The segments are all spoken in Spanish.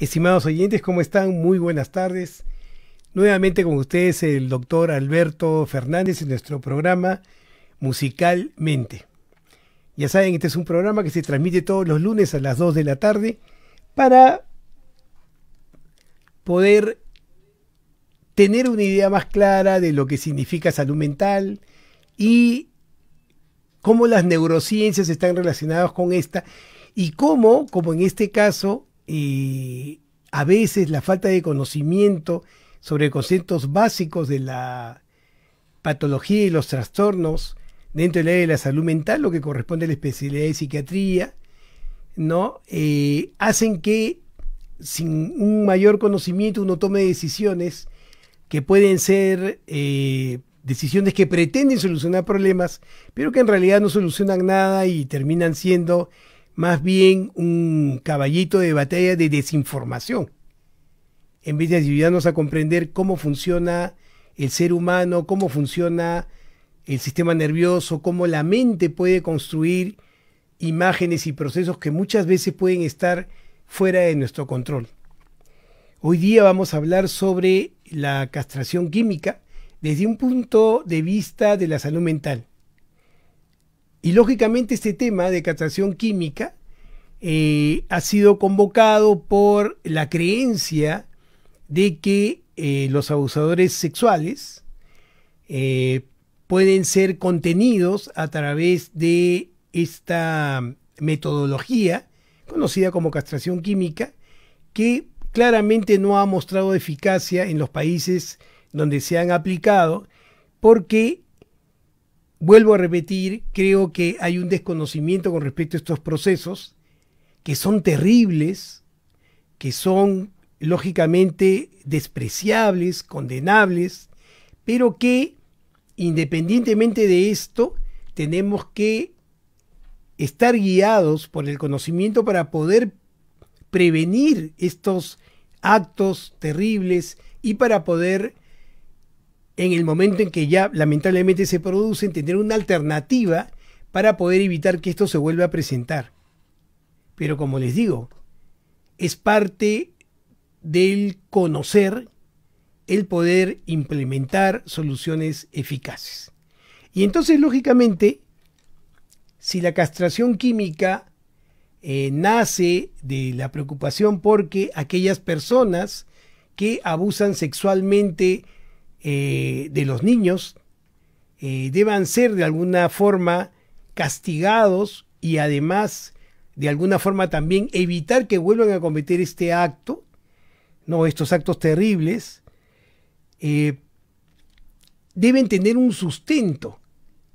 Estimados oyentes, ¿cómo están? Muy buenas tardes. Nuevamente con ustedes el doctor Alberto Fernández en nuestro programa Musicalmente. Ya saben, este es un programa que se transmite todos los lunes a las 2 de la tarde para poder tener una idea más clara de lo que significa salud mental y cómo las neurociencias están relacionadas con esta y cómo, como en este caso, y a veces la falta de conocimiento sobre conceptos básicos de la patología y los trastornos dentro del área de la salud mental, lo que corresponde a la especialidad de psiquiatría, ¿no? Eh, hacen que sin un mayor conocimiento uno tome decisiones que pueden ser eh, decisiones que pretenden solucionar problemas, pero que en realidad no solucionan nada y terminan siendo más bien un caballito de batalla de desinformación, en vez de ayudarnos a comprender cómo funciona el ser humano, cómo funciona el sistema nervioso, cómo la mente puede construir imágenes y procesos que muchas veces pueden estar fuera de nuestro control. Hoy día vamos a hablar sobre la castración química desde un punto de vista de la salud mental. Y lógicamente este tema de castración química eh, ha sido convocado por la creencia de que eh, los abusadores sexuales eh, pueden ser contenidos a través de esta metodología conocida como castración química que claramente no ha mostrado eficacia en los países donde se han aplicado porque Vuelvo a repetir, creo que hay un desconocimiento con respecto a estos procesos, que son terribles, que son lógicamente despreciables, condenables, pero que independientemente de esto, tenemos que estar guiados por el conocimiento para poder prevenir estos actos terribles y para poder en el momento en que ya lamentablemente se producen, tener una alternativa para poder evitar que esto se vuelva a presentar. Pero como les digo, es parte del conocer el poder implementar soluciones eficaces. Y entonces, lógicamente, si la castración química eh, nace de la preocupación porque aquellas personas que abusan sexualmente eh, de los niños eh, deban ser de alguna forma castigados y además de alguna forma también evitar que vuelvan a cometer este acto, no estos actos terribles, eh, deben tener un sustento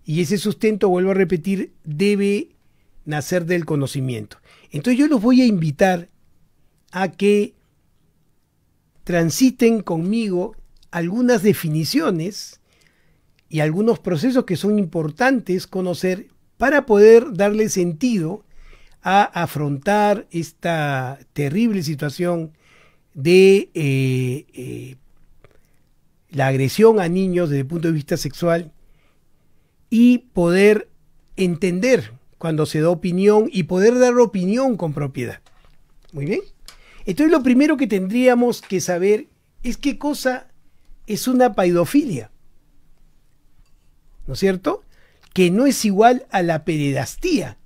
y ese sustento, vuelvo a repetir, debe nacer del conocimiento. Entonces yo los voy a invitar a que transiten conmigo algunas definiciones y algunos procesos que son importantes conocer para poder darle sentido a afrontar esta terrible situación de eh, eh, la agresión a niños desde el punto de vista sexual y poder entender cuando se da opinión y poder dar opinión con propiedad. Muy bien. Entonces lo primero que tendríamos que saber es qué cosa es una paidofilia, ¿no es cierto? Que no es igual a la peredastía.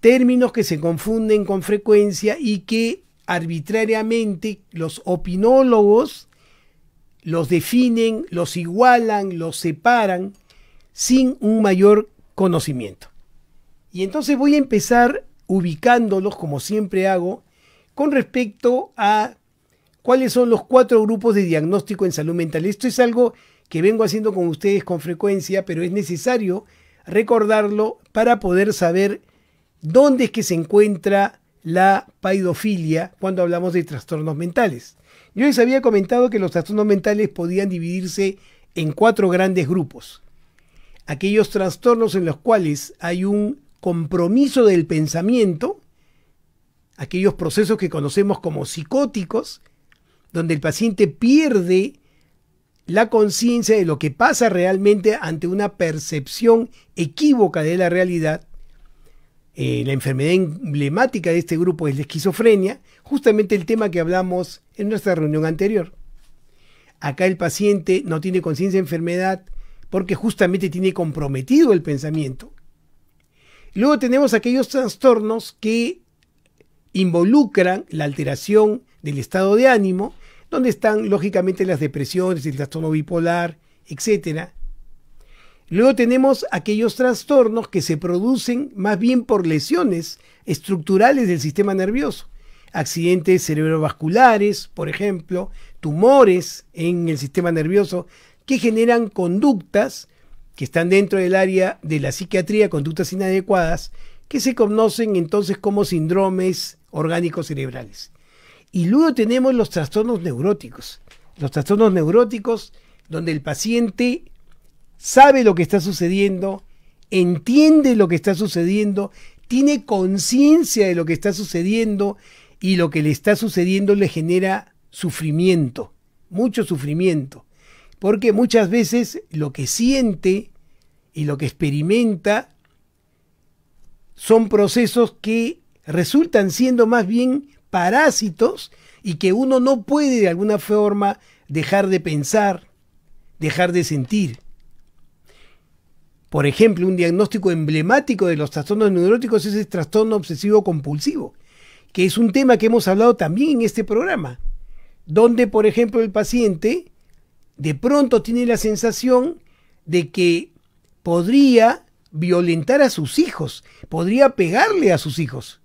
Términos que se confunden con frecuencia y que arbitrariamente los opinólogos los definen, los igualan, los separan sin un mayor conocimiento. Y entonces voy a empezar ubicándolos, como siempre hago, con respecto a cuáles son los cuatro grupos de diagnóstico en salud mental. Esto es algo que vengo haciendo con ustedes con frecuencia, pero es necesario recordarlo para poder saber dónde es que se encuentra la paidofilia cuando hablamos de trastornos mentales. Yo les había comentado que los trastornos mentales podían dividirse en cuatro grandes grupos. Aquellos trastornos en los cuales hay un compromiso del pensamiento, aquellos procesos que conocemos como psicóticos, donde el paciente pierde la conciencia de lo que pasa realmente ante una percepción equívoca de la realidad. Eh, la enfermedad emblemática de este grupo es la esquizofrenia, justamente el tema que hablamos en nuestra reunión anterior. Acá el paciente no tiene conciencia de enfermedad porque justamente tiene comprometido el pensamiento. Luego tenemos aquellos trastornos que involucran la alteración del estado de ánimo donde están lógicamente las depresiones, el trastorno bipolar, etc. Luego tenemos aquellos trastornos que se producen más bien por lesiones estructurales del sistema nervioso, accidentes cerebrovasculares, por ejemplo, tumores en el sistema nervioso que generan conductas que están dentro del área de la psiquiatría, conductas inadecuadas, que se conocen entonces como síndromes orgánicos cerebrales. Y luego tenemos los trastornos neuróticos. Los trastornos neuróticos donde el paciente sabe lo que está sucediendo, entiende lo que está sucediendo, tiene conciencia de lo que está sucediendo y lo que le está sucediendo le genera sufrimiento, mucho sufrimiento. Porque muchas veces lo que siente y lo que experimenta son procesos que resultan siendo más bien parásitos y que uno no puede de alguna forma dejar de pensar, dejar de sentir. Por ejemplo, un diagnóstico emblemático de los trastornos neuróticos es el trastorno obsesivo compulsivo, que es un tema que hemos hablado también en este programa, donde, por ejemplo, el paciente de pronto tiene la sensación de que podría violentar a sus hijos, podría pegarle a sus hijos.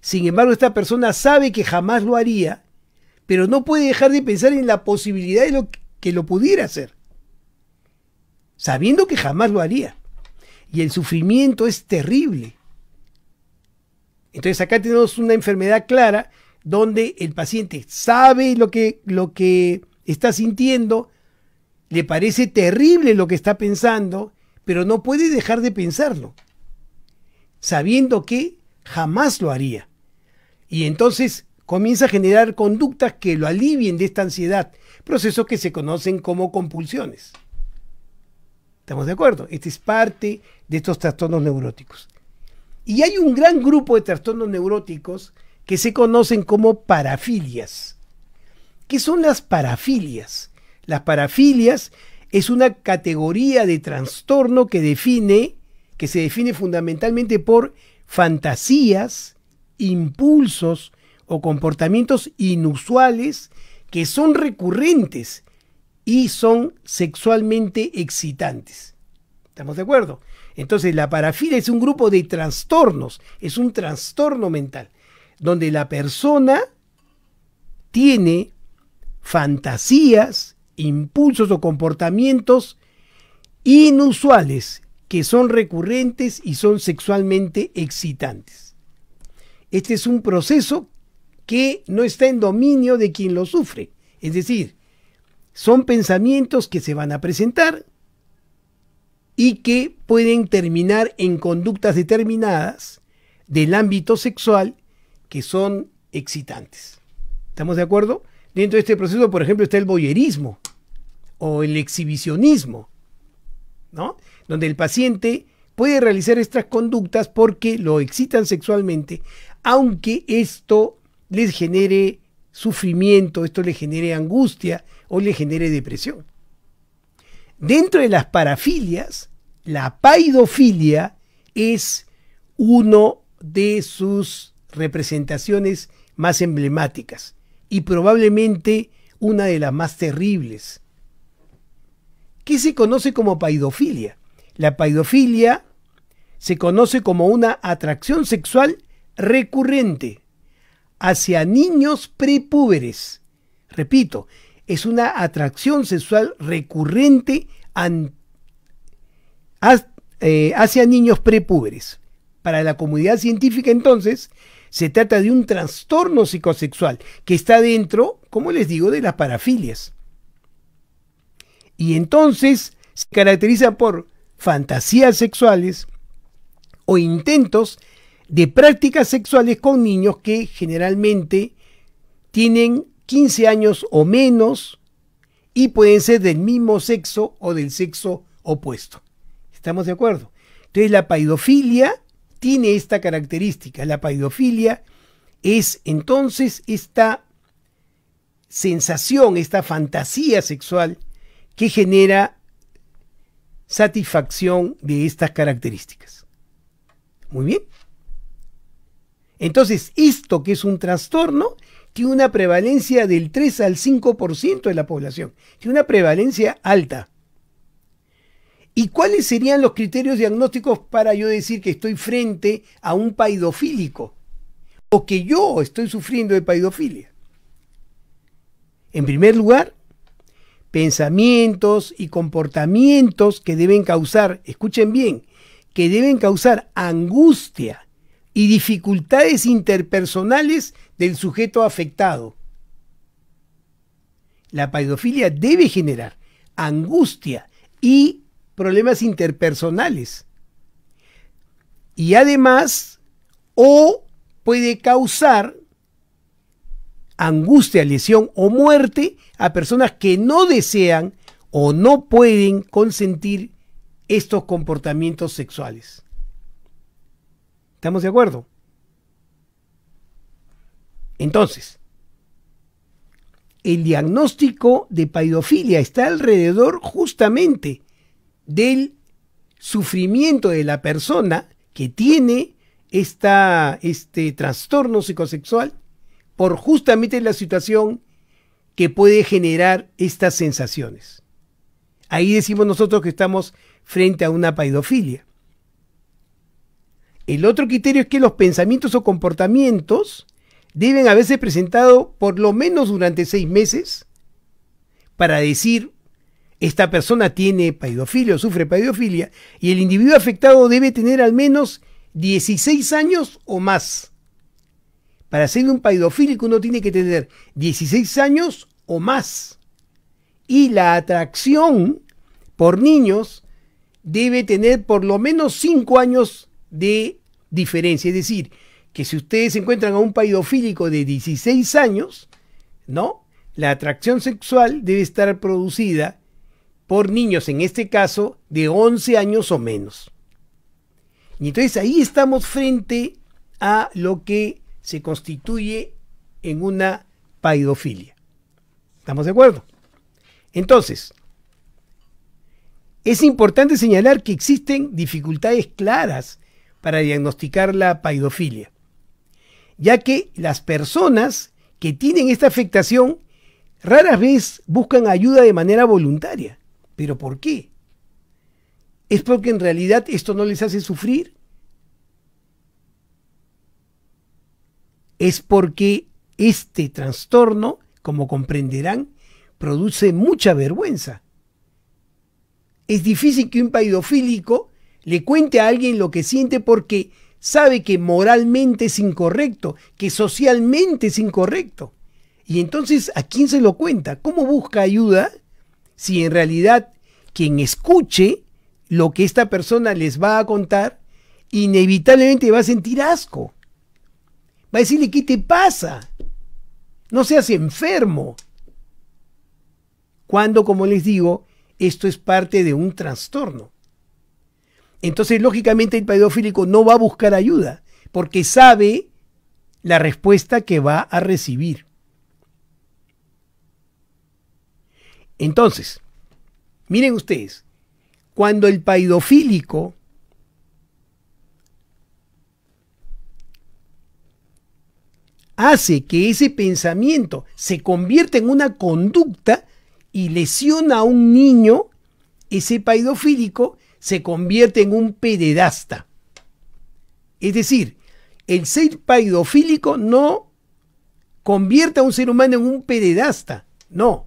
Sin embargo, esta persona sabe que jamás lo haría, pero no puede dejar de pensar en la posibilidad de lo que lo pudiera hacer, sabiendo que jamás lo haría. Y el sufrimiento es terrible. Entonces acá tenemos una enfermedad clara donde el paciente sabe lo que, lo que está sintiendo, le parece terrible lo que está pensando, pero no puede dejar de pensarlo, sabiendo que jamás lo haría. Y entonces comienza a generar conductas que lo alivien de esta ansiedad, procesos que se conocen como compulsiones. ¿Estamos de acuerdo? Este es parte de estos trastornos neuróticos. Y hay un gran grupo de trastornos neuróticos que se conocen como parafilias. ¿Qué son las parafilias? Las parafilias es una categoría de trastorno que define, que se define fundamentalmente por fantasías, impulsos o comportamientos inusuales que son recurrentes y son sexualmente excitantes. ¿Estamos de acuerdo? Entonces la parafilia es un grupo de trastornos, es un trastorno mental, donde la persona tiene fantasías, impulsos o comportamientos inusuales que son recurrentes y son sexualmente excitantes. Este es un proceso que no está en dominio de quien lo sufre. Es decir, son pensamientos que se van a presentar y que pueden terminar en conductas determinadas del ámbito sexual que son excitantes. ¿Estamos de acuerdo? Dentro de este proceso, por ejemplo, está el boyerismo o el exhibicionismo, ¿no? Donde el paciente puede realizar estas conductas porque lo excitan sexualmente aunque esto les genere sufrimiento, esto les genere angustia o les genere depresión. Dentro de las parafilias, la paidofilia es uno de sus representaciones más emblemáticas y probablemente una de las más terribles. ¿Qué se conoce como paidofilia? La paidofilia se conoce como una atracción sexual recurrente hacia niños prepúberes. Repito, es una atracción sexual recurrente eh, hacia niños prepúberes. Para la comunidad científica entonces, se trata de un trastorno psicosexual que está dentro, como les digo, de las parafilias. Y entonces se caracteriza por fantasías sexuales o intentos de prácticas sexuales con niños que generalmente tienen 15 años o menos y pueden ser del mismo sexo o del sexo opuesto. ¿Estamos de acuerdo? Entonces la paidofilia tiene esta característica. La paidofilia es entonces esta sensación, esta fantasía sexual que genera satisfacción de estas características. Muy bien. Entonces, esto que es un trastorno tiene una prevalencia del 3 al 5% de la población. Tiene una prevalencia alta. ¿Y cuáles serían los criterios diagnósticos para yo decir que estoy frente a un paidofílico? O que yo estoy sufriendo de paidofilia. En primer lugar, pensamientos y comportamientos que deben causar, escuchen bien, que deben causar angustia, y dificultades interpersonales del sujeto afectado. La pedofilia debe generar angustia y problemas interpersonales. Y además, o puede causar angustia, lesión o muerte a personas que no desean o no pueden consentir estos comportamientos sexuales. ¿Estamos de acuerdo? Entonces, el diagnóstico de paidofilia está alrededor justamente del sufrimiento de la persona que tiene este trastorno psicosexual por justamente la situación que puede generar estas sensaciones. Ahí decimos nosotros que estamos frente a una paidofilia. El otro criterio es que los pensamientos o comportamientos deben haberse presentado por lo menos durante seis meses para decir esta persona tiene paidofilia o sufre paidofilia y el individuo afectado debe tener al menos 16 años o más. Para ser un paidofílico uno tiene que tener 16 años o más. Y la atracción por niños debe tener por lo menos 5 años de diferencia. Es decir, que si ustedes encuentran a un paidofílico de 16 años, ¿no? La atracción sexual debe estar producida por niños, en este caso, de 11 años o menos. Y entonces ahí estamos frente a lo que se constituye en una paidofilia. ¿Estamos de acuerdo? Entonces, es importante señalar que existen dificultades claras para diagnosticar la paidofilia, ya que las personas que tienen esta afectación raras veces buscan ayuda de manera voluntaria. ¿Pero por qué? ¿Es porque en realidad esto no les hace sufrir? ¿Es porque este trastorno, como comprenderán, produce mucha vergüenza? Es difícil que un paidofílico le cuente a alguien lo que siente porque sabe que moralmente es incorrecto, que socialmente es incorrecto. Y entonces, ¿a quién se lo cuenta? ¿Cómo busca ayuda si en realidad quien escuche lo que esta persona les va a contar, inevitablemente va a sentir asco? Va a decirle, ¿qué te pasa? No seas enfermo. Cuando, como les digo, esto es parte de un trastorno. Entonces, lógicamente, el pedófilo no va a buscar ayuda porque sabe la respuesta que va a recibir. Entonces, miren ustedes, cuando el paidofílico hace que ese pensamiento se convierta en una conducta y lesiona a un niño, ese paidofílico se convierte en un pededasta. Es decir, el ser paidofílico no convierte a un ser humano en un pededasta. no.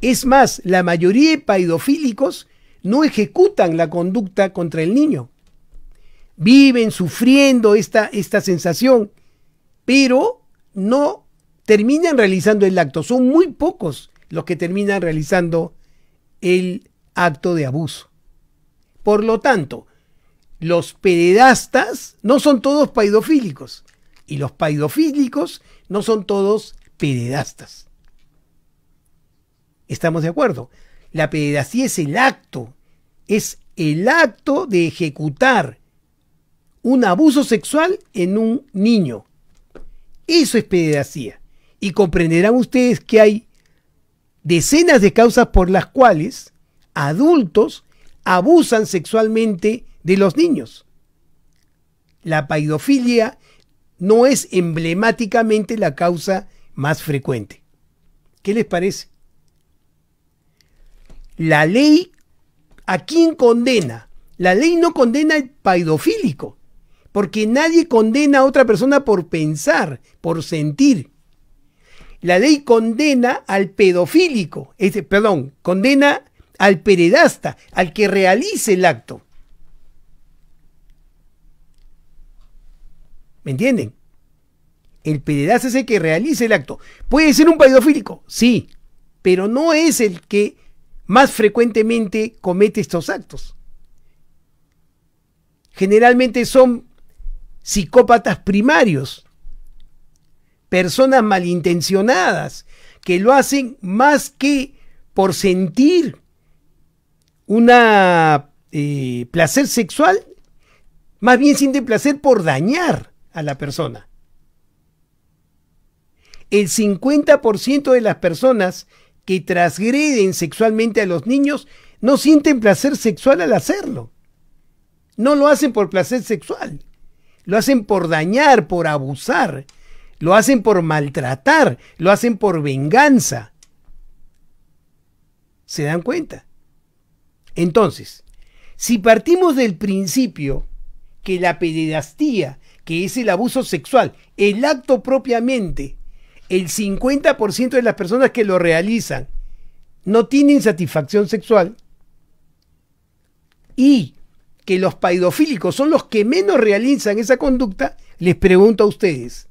Es más, la mayoría de paidofílicos no ejecutan la conducta contra el niño. Viven sufriendo esta, esta sensación, pero no terminan realizando el acto. Son muy pocos los que terminan realizando el acto de abuso. Por lo tanto, los pededastas no son todos paidofílicos y los paidofílicos no son todos pedastas. ¿Estamos de acuerdo? La pededacía es el acto, es el acto de ejecutar un abuso sexual en un niño. Eso es pededacía Y comprenderán ustedes que hay decenas de causas por las cuales adultos abusan sexualmente de los niños. La paidofilia no es emblemáticamente la causa más frecuente. ¿Qué les parece? La ley, ¿a quién condena? La ley no condena al paidofílico, porque nadie condena a otra persona por pensar, por sentir. La ley condena al pedofílico, perdón, condena al peredasta, al que realice el acto. ¿Me entienden? El peredasta es el que realice el acto. Puede ser un pedofílico, sí, pero no es el que más frecuentemente comete estos actos. Generalmente son psicópatas primarios, personas malintencionadas, que lo hacen más que por sentir una eh, placer sexual, más bien sienten placer por dañar a la persona. El 50% de las personas que transgreden sexualmente a los niños no sienten placer sexual al hacerlo. No lo hacen por placer sexual. Lo hacen por dañar, por abusar. Lo hacen por maltratar. Lo hacen por venganza. ¿Se dan cuenta? Entonces, si partimos del principio que la pededastía, que es el abuso sexual, el acto propiamente, el 50% de las personas que lo realizan no tienen satisfacción sexual y que los paidofílicos son los que menos realizan esa conducta, les pregunto a ustedes,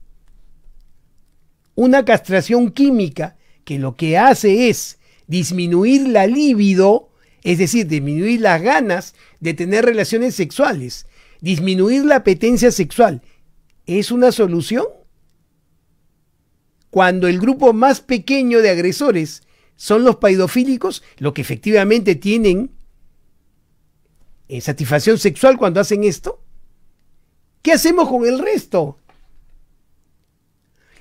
una castración química que lo que hace es disminuir la libido es decir, disminuir las ganas de tener relaciones sexuales, disminuir la apetencia sexual, ¿es una solución? Cuando el grupo más pequeño de agresores son los paidofílicos, lo que efectivamente tienen satisfacción sexual cuando hacen esto, ¿qué hacemos con el resto?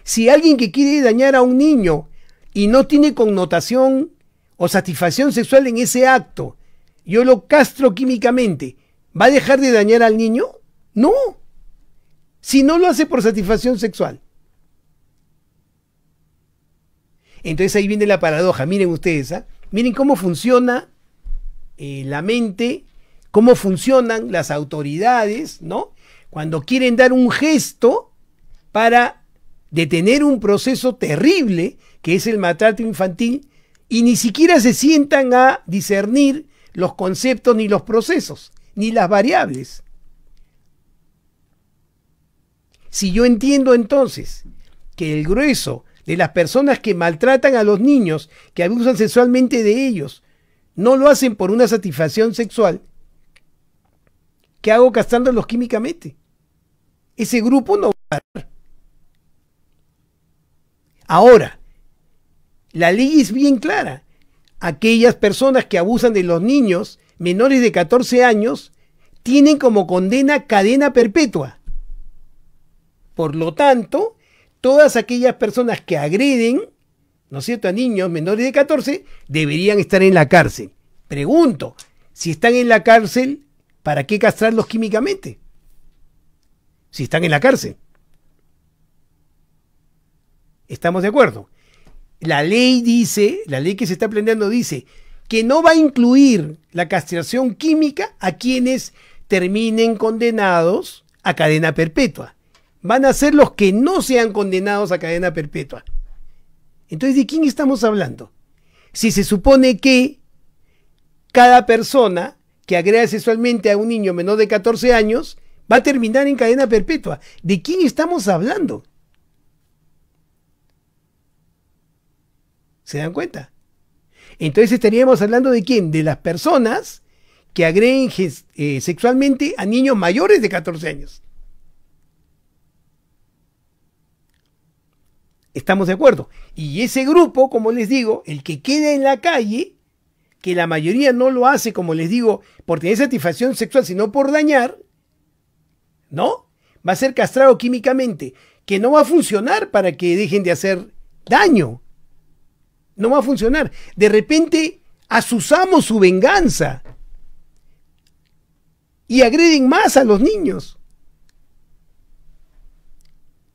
Si alguien que quiere dañar a un niño y no tiene connotación o satisfacción sexual en ese acto, yo lo castro químicamente, ¿va a dejar de dañar al niño? No. Si no lo hace por satisfacción sexual. Entonces ahí viene la paradoja. Miren ustedes, ¿ah? miren cómo funciona eh, la mente, cómo funcionan las autoridades, ¿no? Cuando quieren dar un gesto para detener un proceso terrible que es el matrato infantil y ni siquiera se sientan a discernir los conceptos ni los procesos, ni las variables. Si yo entiendo entonces que el grueso de las personas que maltratan a los niños, que abusan sexualmente de ellos, no lo hacen por una satisfacción sexual, ¿qué hago gastándolos químicamente? Ese grupo no va a parar. Ahora, la ley es bien clara. Aquellas personas que abusan de los niños menores de 14 años tienen como condena cadena perpetua. Por lo tanto, todas aquellas personas que agreden, ¿no es cierto?, a niños menores de 14 deberían estar en la cárcel. Pregunto, si están en la cárcel, ¿para qué castrarlos químicamente? Si están en la cárcel. ¿Estamos de acuerdo? la ley dice, la ley que se está planteando dice que no va a incluir la castración química a quienes terminen condenados a cadena perpetua. Van a ser los que no sean condenados a cadena perpetua. Entonces, ¿de quién estamos hablando? Si se supone que cada persona que agrega sexualmente a un niño menor de 14 años va a terminar en cadena perpetua, ¿de quién estamos hablando? ¿Se dan cuenta? Entonces estaríamos hablando de quién? De las personas que agreguen eh, sexualmente a niños mayores de 14 años. Estamos de acuerdo. Y ese grupo, como les digo, el que queda en la calle, que la mayoría no lo hace, como les digo, por tener satisfacción sexual, sino por dañar, ¿no? Va a ser castrado químicamente, que no va a funcionar para que dejen de hacer daño no va a funcionar. De repente asusamos su venganza y agreden más a los niños.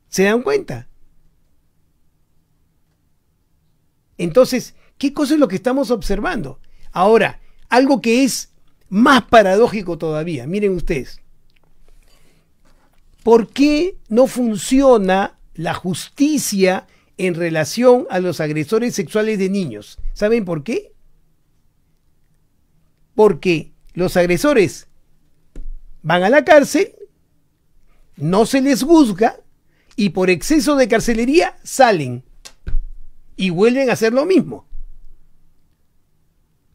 ¿Se dan cuenta? Entonces, ¿qué cosa es lo que estamos observando? Ahora, algo que es más paradójico todavía, miren ustedes. ¿Por qué no funciona la justicia en relación a los agresores sexuales de niños. ¿Saben por qué? Porque los agresores van a la cárcel, no se les juzga y por exceso de carcelería salen y vuelven a hacer lo mismo.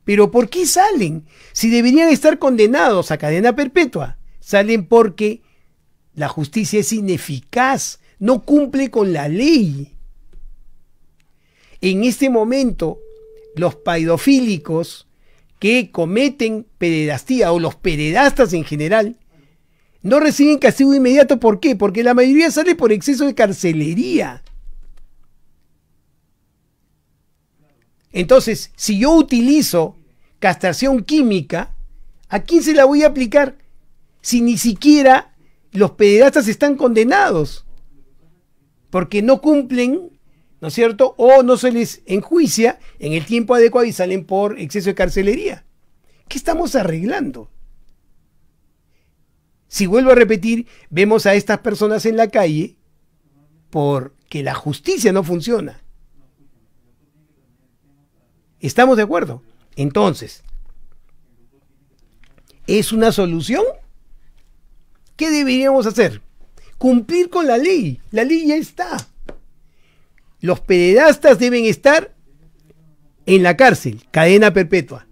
Pero ¿por qué salen? Si deberían estar condenados a cadena perpetua. Salen porque la justicia es ineficaz, no cumple con la ley en este momento los paidofílicos que cometen pederastía o los pederastas en general no reciben castigo inmediato. ¿Por qué? Porque la mayoría sale por exceso de carcelería. Entonces, si yo utilizo castración química, ¿a quién se la voy a aplicar? Si ni siquiera los pederastas están condenados, porque no cumplen ¿no es cierto? O no se les enjuicia en el tiempo adecuado y salen por exceso de carcelería. ¿Qué estamos arreglando? Si vuelvo a repetir, vemos a estas personas en la calle porque la justicia no funciona. ¿Estamos de acuerdo? Entonces, ¿es una solución? ¿Qué deberíamos hacer? Cumplir con la ley. La ley ya está los pederastas deben estar en la cárcel, cadena perpetua.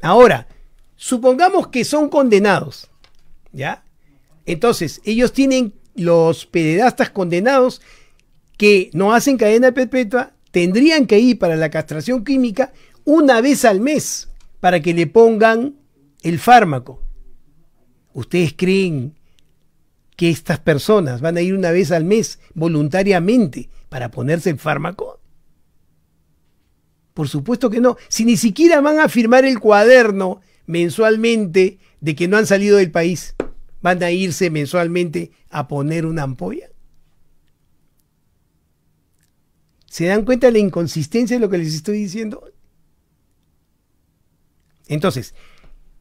Ahora, supongamos que son condenados, ¿ya? Entonces, ellos tienen los pederastas condenados que no hacen cadena perpetua, tendrían que ir para la castración química una vez al mes para que le pongan el fármaco. ¿Ustedes creen que estas personas van a ir una vez al mes voluntariamente para ponerse el fármaco? Por supuesto que no. Si ni siquiera van a firmar el cuaderno mensualmente de que no han salido del país, van a irse mensualmente a poner una ampolla. ¿Se dan cuenta de la inconsistencia de lo que les estoy diciendo? Entonces,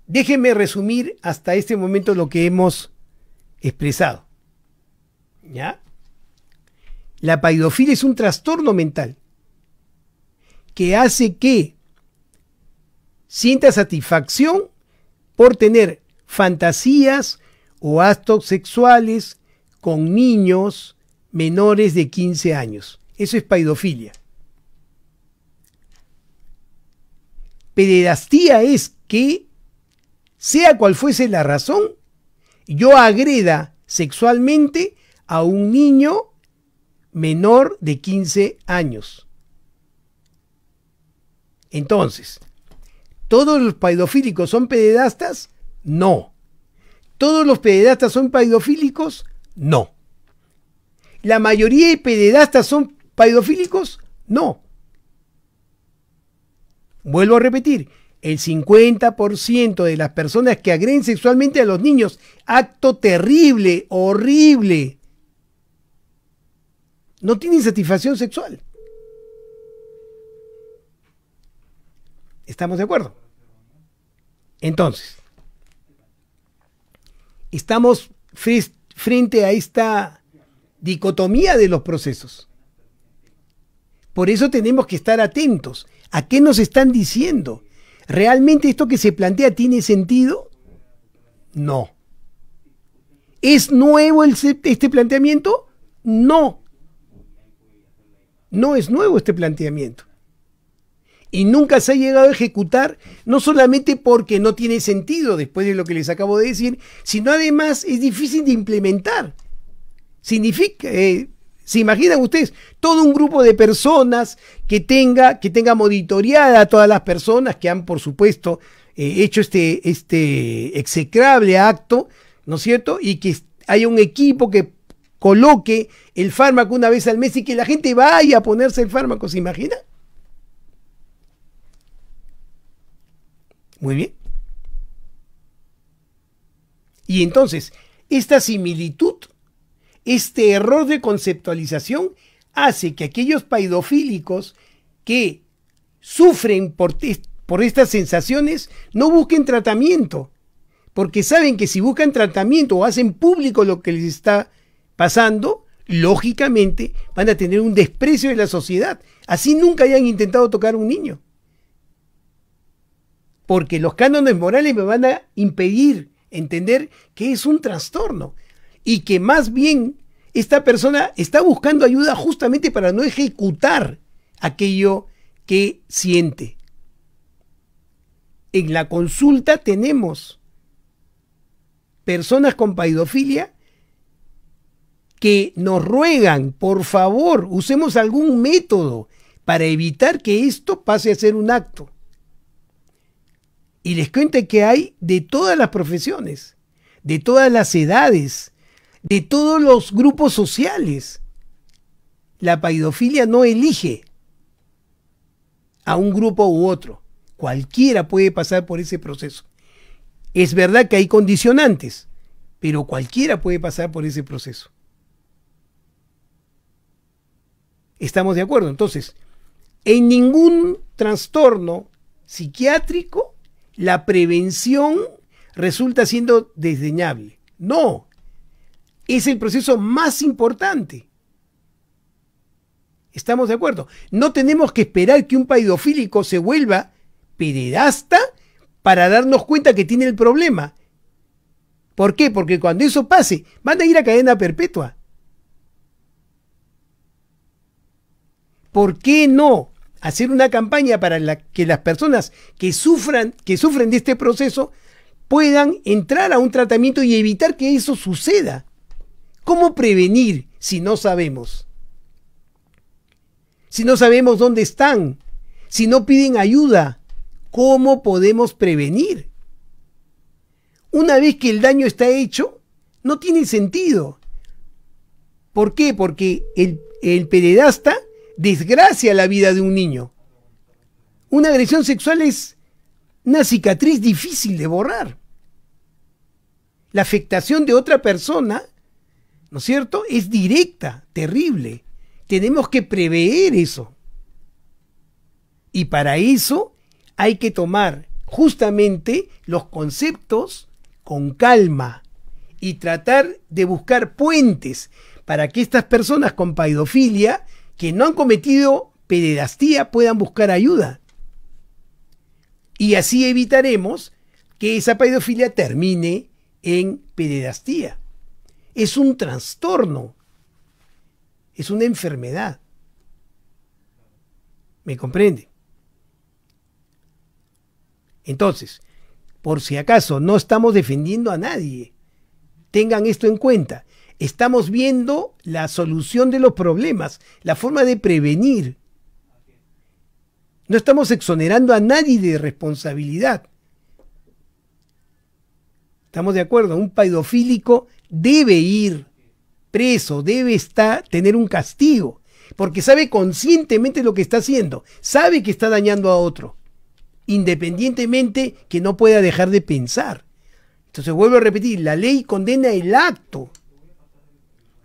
déjenme resumir hasta este momento lo que hemos expresado. ¿Ya? La paidofilia es un trastorno mental que hace que sienta satisfacción por tener fantasías o actos sexuales con niños menores de 15 años. Eso es paidofilia. pederastía es que, sea cual fuese la razón, yo agreda sexualmente a un niño menor de 15 años. Entonces, ¿todos los pedofílicos son pededastas? No. ¿Todos los pededastas son pedofílicos? No. ¿La mayoría de pededastas son pedofílicos? No. Vuelvo a repetir, el 50% de las personas que agreden sexualmente a los niños. Acto terrible, horrible. No tienen satisfacción sexual. ¿Estamos de acuerdo? Entonces, estamos frente a esta dicotomía de los procesos. Por eso tenemos que estar atentos a qué nos están diciendo ¿Realmente esto que se plantea tiene sentido? No. ¿Es nuevo este planteamiento? No. No es nuevo este planteamiento. Y nunca se ha llegado a ejecutar, no solamente porque no tiene sentido después de lo que les acabo de decir, sino además es difícil de implementar. Significa, eh, ¿Se imaginan ustedes? Todo un grupo de personas que tenga, que tenga monitoreada a todas las personas que han, por supuesto, eh, hecho este, este execrable acto, ¿no es cierto? Y que haya un equipo que coloque el fármaco una vez al mes y que la gente vaya a ponerse el fármaco, ¿se imagina? Muy bien. Y entonces, esta similitud este error de conceptualización hace que aquellos paidofílicos que sufren por, estas sensaciones no busquen tratamiento, porque saben que si buscan tratamiento o hacen público lo que les está pasando, lógicamente van a tener un desprecio de la sociedad. Así nunca hayan intentado tocar a un niño. Porque los cánones morales me van a impedir entender que es un trastorno y que más bien esta persona está buscando ayuda justamente para no ejecutar aquello que siente. En la consulta tenemos personas con paidofilia que nos ruegan, por favor, usemos algún método para evitar que esto pase a ser un acto. Y les cuento que hay de todas las profesiones, de todas las edades, de todos los grupos sociales. La paidofilia no elige a un grupo u otro. Cualquiera puede pasar por ese proceso. Es verdad que hay condicionantes, pero cualquiera puede pasar por ese proceso. ¿Estamos de acuerdo? Entonces, en ningún trastorno psiquiátrico la prevención resulta siendo desdeñable. No, es el proceso más importante. ¿Estamos de acuerdo? No tenemos que esperar que un paidofílico se vuelva pederasta para darnos cuenta que tiene el problema. ¿Por qué? Porque cuando eso pase, van a ir a cadena perpetua. ¿Por qué no hacer una campaña para que las personas que sufran, que sufren de este proceso puedan entrar a un tratamiento y evitar que eso suceda? ¿Cómo prevenir si no sabemos? Si no sabemos dónde están, si no piden ayuda, ¿cómo podemos prevenir? Una vez que el daño está hecho, no tiene sentido. ¿Por qué? Porque el, el desgracia la vida de un niño. Una agresión sexual es una cicatriz difícil de borrar. La afectación de otra persona ¿no es cierto? Es directa, terrible. Tenemos que prever eso. Y para eso hay que tomar justamente los conceptos con calma y tratar de buscar puentes para que estas personas con paidofilia que no han cometido pededastía puedan buscar ayuda. Y así evitaremos que esa paidofilia termine en pededastía es un trastorno, es una enfermedad. ¿Me comprende? Entonces, por si acaso no estamos defendiendo a nadie, tengan esto en cuenta. Estamos viendo la solución de los problemas, la forma de prevenir. No estamos exonerando a nadie de responsabilidad. ¿Estamos de acuerdo? Un paidofílico debe ir preso, debe estar, tener un castigo, porque sabe conscientemente lo que está haciendo, sabe que está dañando a otro, independientemente que no pueda dejar de pensar. Entonces vuelvo a repetir, la ley condena el acto,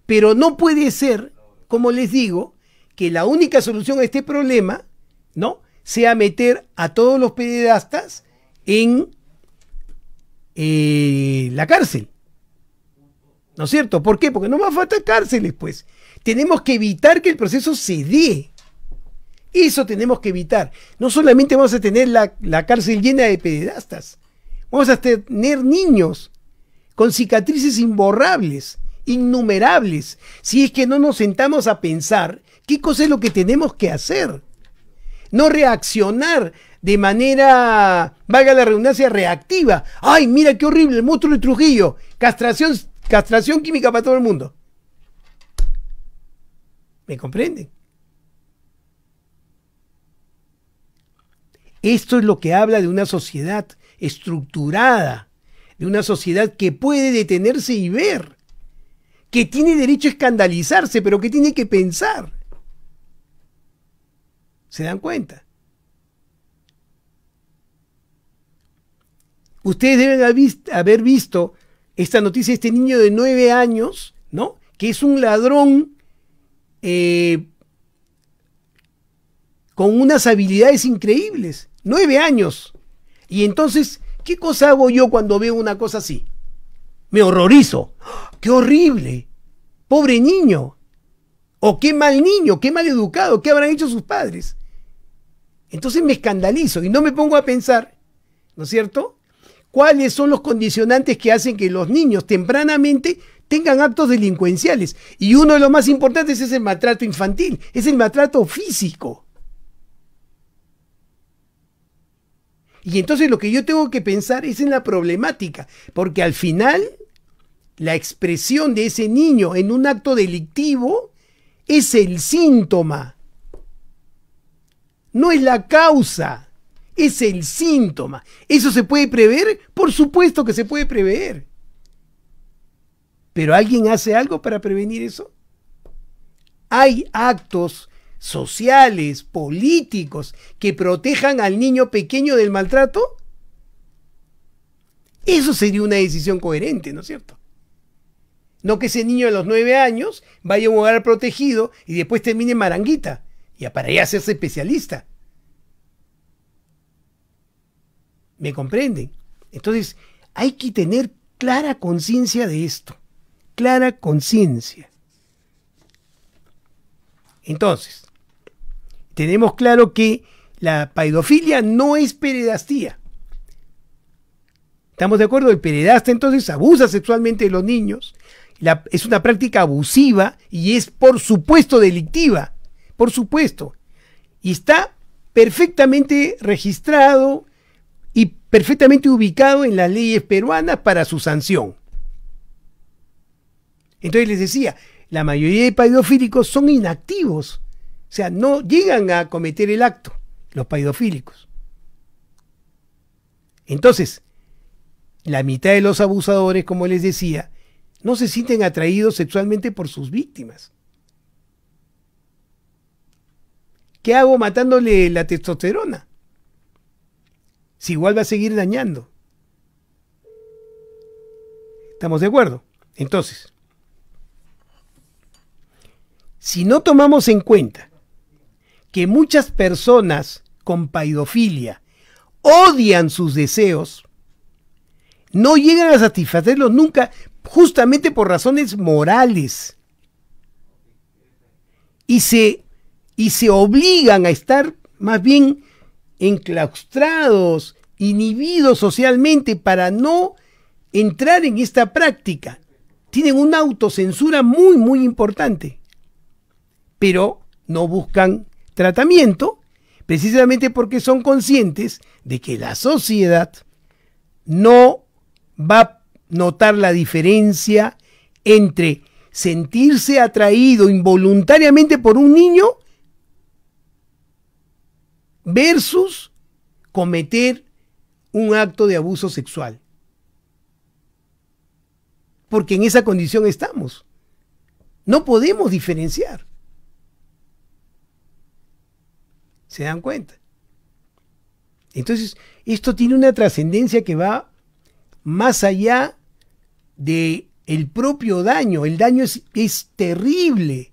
pero no puede ser, como les digo, que la única solución a este problema, ¿no? Sea meter a todos los pederastas en eh, la cárcel. ¿No es cierto? ¿Por qué? Porque no más falta cárceles, pues. Tenemos que evitar que el proceso se dé. Eso tenemos que evitar. No solamente vamos a tener la, la cárcel llena de pedastas, vamos a tener niños con cicatrices imborrables, innumerables, si es que no nos sentamos a pensar qué cosa es lo que tenemos que hacer. No reaccionar de manera, valga la redundancia, reactiva. ¡Ay, mira qué horrible el monstruo de Trujillo! Castración Castración química para todo el mundo. ¿Me comprenden? Esto es lo que habla de una sociedad estructurada, de una sociedad que puede detenerse y ver, que tiene derecho a escandalizarse, pero que tiene que pensar. ¿Se dan cuenta? Ustedes deben haber visto esta noticia, este niño de nueve años, ¿no? Que es un ladrón eh, con unas habilidades increíbles. Nueve años. Y entonces, ¿qué cosa hago yo cuando veo una cosa así? Me horrorizo. ¡Qué horrible! Pobre niño. O qué mal niño, qué mal educado, qué habrán hecho sus padres. Entonces me escandalizo y no me pongo a pensar, ¿no es cierto? cuáles son los condicionantes que hacen que los niños tempranamente tengan actos delincuenciales. Y uno de los más importantes es el maltrato infantil, es el maltrato físico. Y entonces lo que yo tengo que pensar es en la problemática, porque al final la expresión de ese niño en un acto delictivo es el síntoma, no es la causa es el síntoma. ¿Eso se puede prever? Por supuesto que se puede prever. ¿Pero alguien hace algo para prevenir eso? Hay actos sociales, políticos, que protejan al niño pequeño del maltrato? Eso sería una decisión coherente, ¿no es cierto? No que ese niño de los nueve años vaya a un hogar protegido y después termine en maranguita, y para allá hacerse especialista. ¿Me comprenden? Entonces, hay que tener clara conciencia de esto. Clara conciencia. Entonces, tenemos claro que la paedofilia no es peredastía. ¿Estamos de acuerdo? El peredasta entonces abusa sexualmente de los niños. es una práctica abusiva y es por supuesto delictiva. Por supuesto. Y está perfectamente registrado perfectamente ubicado en las leyes peruanas para su sanción. Entonces les decía, la mayoría de paidofílicos son inactivos, o sea, no llegan a cometer el acto, los paidofílicos. Entonces, la mitad de los abusadores, como les decía, no se sienten atraídos sexualmente por sus víctimas. ¿Qué hago matándole la testosterona? si igual va a seguir dañando. ¿Estamos de acuerdo? Entonces, si no tomamos en cuenta que muchas personas con paidofilia odian sus deseos, no llegan a satisfacerlos nunca justamente por razones morales. Y se, y se obligan a estar más bien enclaustrados, inhibidos socialmente para no entrar en esta práctica. Tienen una autocensura muy, muy importante, pero no buscan tratamiento precisamente porque son conscientes de que la sociedad no va a notar la diferencia entre sentirse atraído involuntariamente por un niño versus cometer un acto de abuso sexual. Porque en esa condición estamos. No podemos diferenciar. ¿Se dan cuenta? Entonces, esto tiene una trascendencia que va más allá de el propio daño. El daño es, es terrible.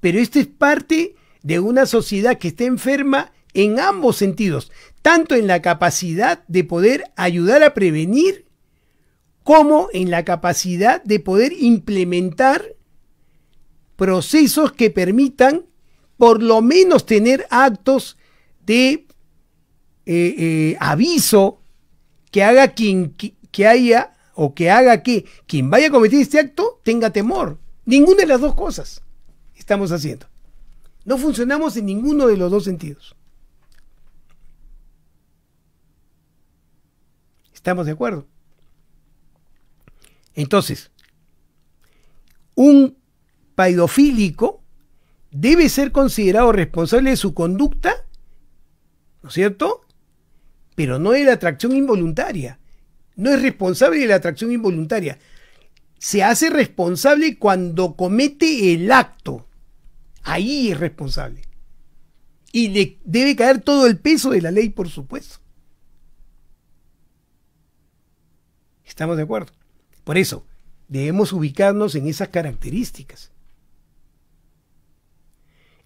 Pero esta es parte de una sociedad que está enferma en ambos sentidos, tanto en la capacidad de poder ayudar a prevenir como en la capacidad de poder implementar procesos que permitan por lo menos tener actos de eh, eh, aviso que haga quien que haya o que haga que quien vaya a cometer este acto tenga temor. Ninguna de las dos cosas estamos haciendo. No funcionamos en ninguno de los dos sentidos. ¿Estamos de acuerdo? Entonces, un paidofílico debe ser considerado responsable de su conducta, ¿no es cierto? Pero no de la atracción involuntaria. No es responsable de la atracción involuntaria. Se hace responsable cuando comete el acto. Ahí es responsable. Y le debe caer todo el peso de la ley, por supuesto. ¿Estamos de acuerdo? Por eso, debemos ubicarnos en esas características.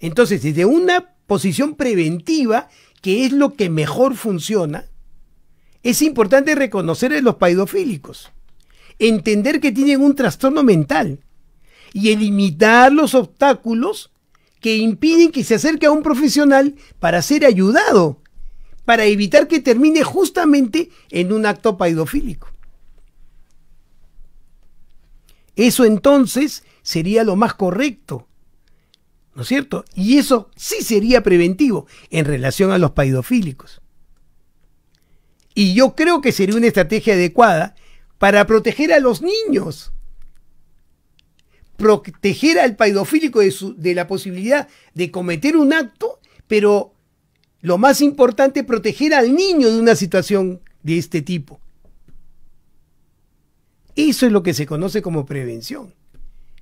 Entonces, desde una posición preventiva, que es lo que mejor funciona, es importante reconocer a los paidofílicos, entender que tienen un trastorno mental y eliminar los obstáculos que impiden que se acerque a un profesional para ser ayudado, para evitar que termine justamente en un acto paidofílico. Eso entonces sería lo más correcto, ¿no es cierto? Y eso sí sería preventivo en relación a los paidofílicos. Y yo creo que sería una estrategia adecuada para proteger a los niños proteger al paidofílico de, la posibilidad de cometer un acto, pero lo más importante, proteger al niño de una situación de este tipo. Eso es lo que se conoce como prevención.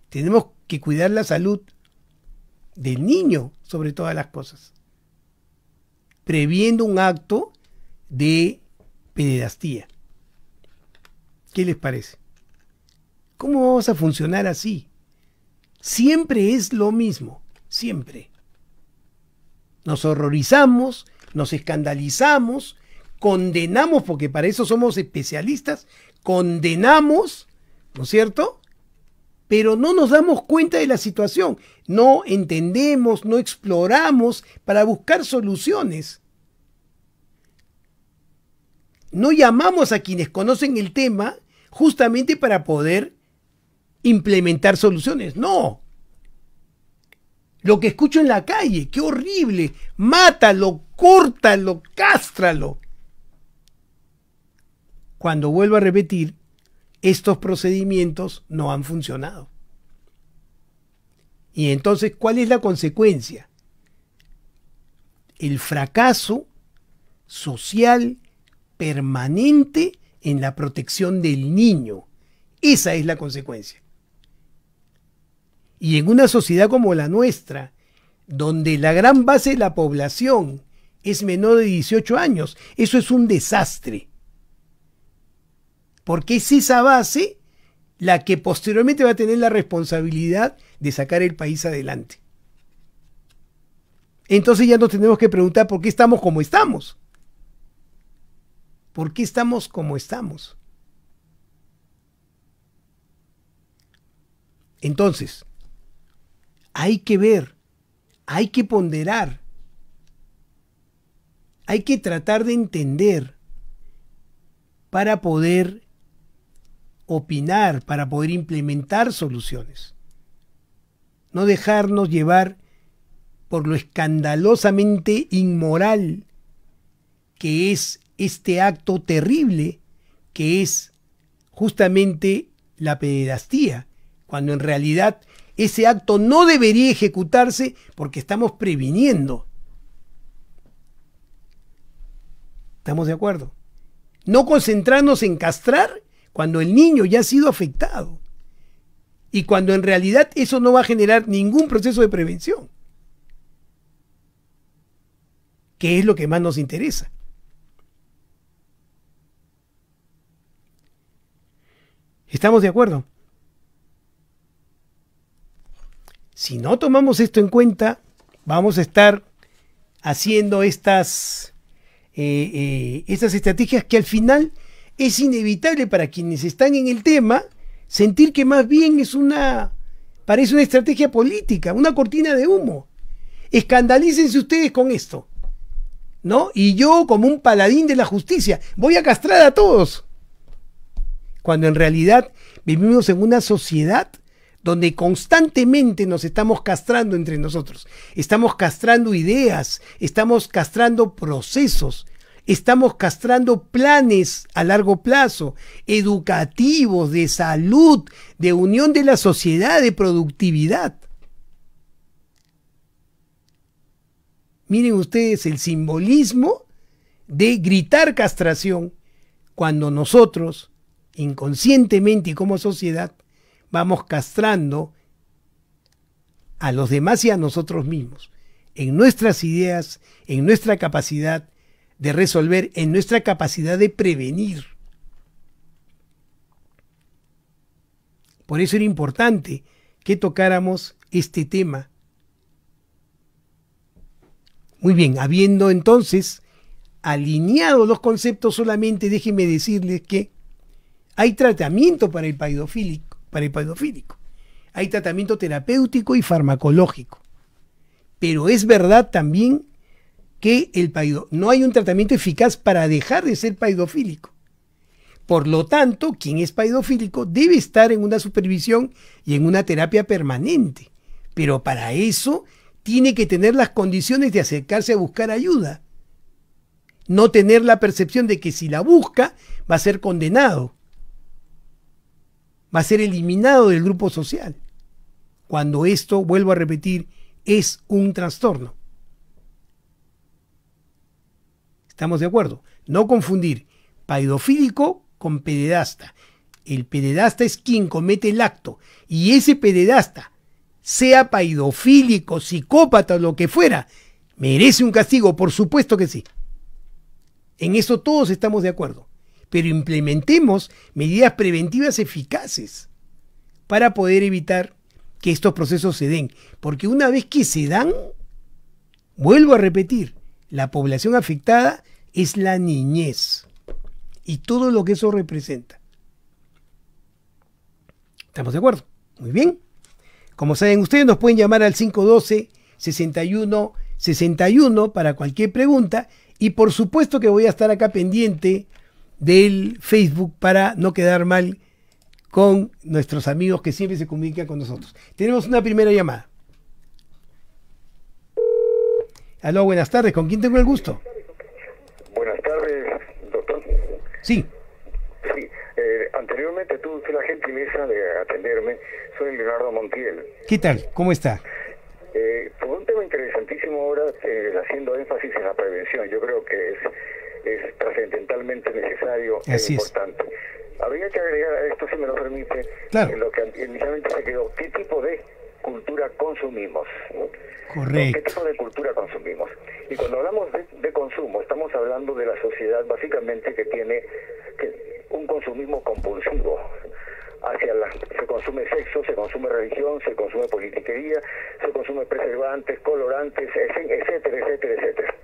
Tenemos que cuidar la salud del niño sobre todas las cosas, previendo un acto de pedastía. ¿Qué les parece? ¿Cómo vamos a funcionar así? Siempre es lo mismo, siempre. Nos horrorizamos, nos escandalizamos, condenamos, porque para eso somos especialistas, condenamos, ¿no es cierto? Pero no nos damos cuenta de la situación, no entendemos, no exploramos para buscar soluciones. No llamamos a quienes conocen el tema justamente para poder implementar soluciones. No. Lo que escucho en la calle, qué horrible. Mátalo, córtalo, cástralo. Cuando vuelvo a repetir, estos procedimientos no han funcionado. Y entonces, ¿cuál es la consecuencia? El fracaso social permanente en la protección del niño. Esa es la consecuencia. Y en una sociedad como la nuestra, donde la gran base de la población es menor de 18 años, eso es un desastre. Porque es esa base la que posteriormente va a tener la responsabilidad de sacar el país adelante. Entonces ya nos tenemos que preguntar por qué estamos como estamos. ¿Por qué estamos como estamos? Entonces, hay que ver, hay que ponderar, hay que tratar de entender para poder opinar, para poder implementar soluciones. No dejarnos llevar por lo escandalosamente inmoral que es este acto terrible que es justamente la pederastía, cuando en realidad ese acto no debería ejecutarse porque estamos previniendo. ¿Estamos de acuerdo? No concentrarnos en castrar cuando el niño ya ha sido afectado y cuando en realidad eso no va a generar ningún proceso de prevención, qué es lo que más nos interesa. ¿Estamos de acuerdo? Si no tomamos esto en cuenta, vamos a estar haciendo estas, eh, eh, estas estrategias que al final es inevitable para quienes están en el tema sentir que más bien es una, parece una estrategia política, una cortina de humo. Escandalícense ustedes con esto. ¿No? Y yo, como un paladín de la justicia, voy a castrar a todos. Cuando en realidad vivimos en una sociedad donde constantemente nos estamos castrando entre nosotros, estamos castrando ideas, estamos castrando procesos, estamos castrando planes a largo plazo, educativos, de salud, de unión de la sociedad, de productividad. Miren ustedes el simbolismo de gritar castración cuando nosotros, inconscientemente y como sociedad, vamos castrando a los demás y a nosotros mismos, en nuestras ideas, en nuestra capacidad de resolver, en nuestra capacidad de prevenir. Por eso era importante que tocáramos este tema. Muy bien, habiendo entonces alineado los conceptos solamente, déjenme decirles que hay tratamiento para el paidofílico para el pedofílico. Hay tratamiento terapéutico y farmacológico. Pero es verdad también que el no hay un tratamiento eficaz para dejar de ser paidofílico. Por lo tanto, quien es paidofílico debe estar en una supervisión y en una terapia permanente. Pero para eso tiene que tener las condiciones de acercarse a buscar ayuda. No tener la percepción de que si la busca va a ser condenado va a ser eliminado del grupo social. Cuando esto, vuelvo a repetir, es un trastorno. ¿Estamos de acuerdo? No confundir paidofílico con pededasta. El pededasta es quien comete el acto y ese pededasta, sea paidofílico, psicópata, lo que fuera, merece un castigo, por supuesto que sí. En eso todos estamos de acuerdo pero implementemos medidas preventivas eficaces para poder evitar que estos procesos se den. Porque una vez que se dan, vuelvo a repetir, la población afectada es la niñez y todo lo que eso representa. ¿Estamos de acuerdo? Muy bien. Como saben ustedes, nos pueden llamar al 512-6161 para cualquier pregunta. Y por supuesto que voy a estar acá pendiente del Facebook para no quedar mal con nuestros amigos que siempre se comunican con nosotros. Tenemos una primera llamada. Aló, buenas tardes. ¿Con quién tengo el gusto? Buenas tardes, doctor. Sí. Sí. Eh, anteriormente tuve la gentileza de atenderme. Soy Leonardo Montiel. ¿Qué tal? ¿Cómo está? Eh, por un tema interesantísimo ahora, eh, haciendo énfasis en la prevención, yo creo que es es trascendentalmente necesario e importante. Habría que agregar a esto, si me lo permite, lo que inicialmente se quedó, ¿qué tipo de cultura consumimos? Correcto. ¿Qué tipo de cultura consumimos? Y cuando hablamos de, consumo, estamos hablando de la sociedad básicamente que tiene un consumismo compulsivo, hacia la, se consume sexo, se consume religión, se consume politiquería, se consume preservantes, colorantes, etcétera, etcétera, etcétera.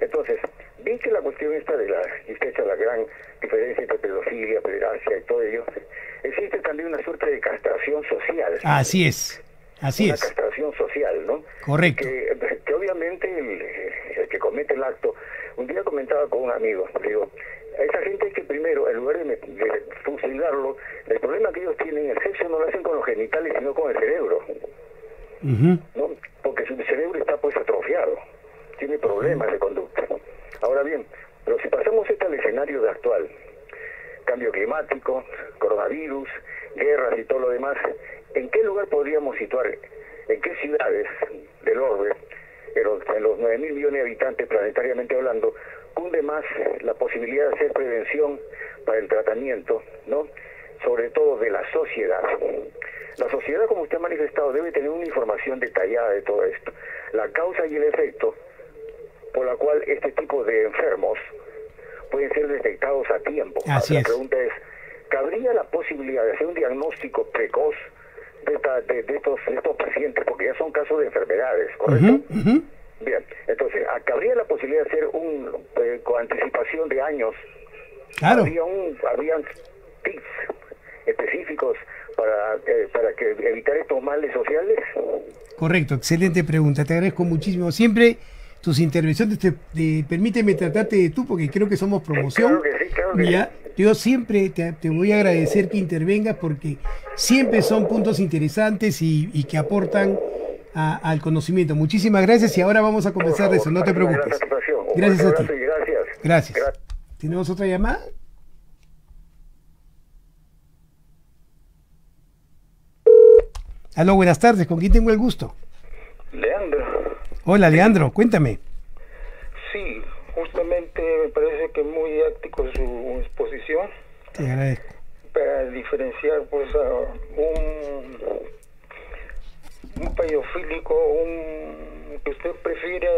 Entonces, vi que la cuestión esta de la la gran diferencia entre pedofilia, pederastia y todo ello, existe también una suerte de castración social. Así es, así es. castración social, ¿no? Correcto. Que, eh, obviamente eh, el, que comete el acto, un día comentaba con un amigo, digo, a esa gente que primero, en lugar de, fusilarlo, el problema que ellos tienen, el sexo no lo hacen con los genitales, sino con el cerebro. Uh la pregunta es, ¿cabría la posibilidad de hacer un diagnóstico precoz de, estos, pacientes? Porque ya son casos de enfermedades, ¿correcto? Bien, entonces, ¿cabría la posibilidad de hacer un, eh, con anticipación de años? Claro. un, tips específicos para, eh, para que evitar estos males sociales? Correcto, excelente pregunta. Te agradezco muchísimo. Siempre tus intervenciones te, permíteme tratarte de tú porque creo que somos eh, promoción. Claro que yo siempre te, voy a agradecer que intervengas porque siempre son puntos interesantes y, que aportan al conocimiento. Muchísimas gracias y ahora vamos a comenzar de eso, no te preocupes. Gracias a ti. Gracias. gracias. ¿Tenemos otra llamada? Aló, buenas tardes. ¿Con quién tengo el gusto? Leandro. Hola, Leandro. Cuéntame.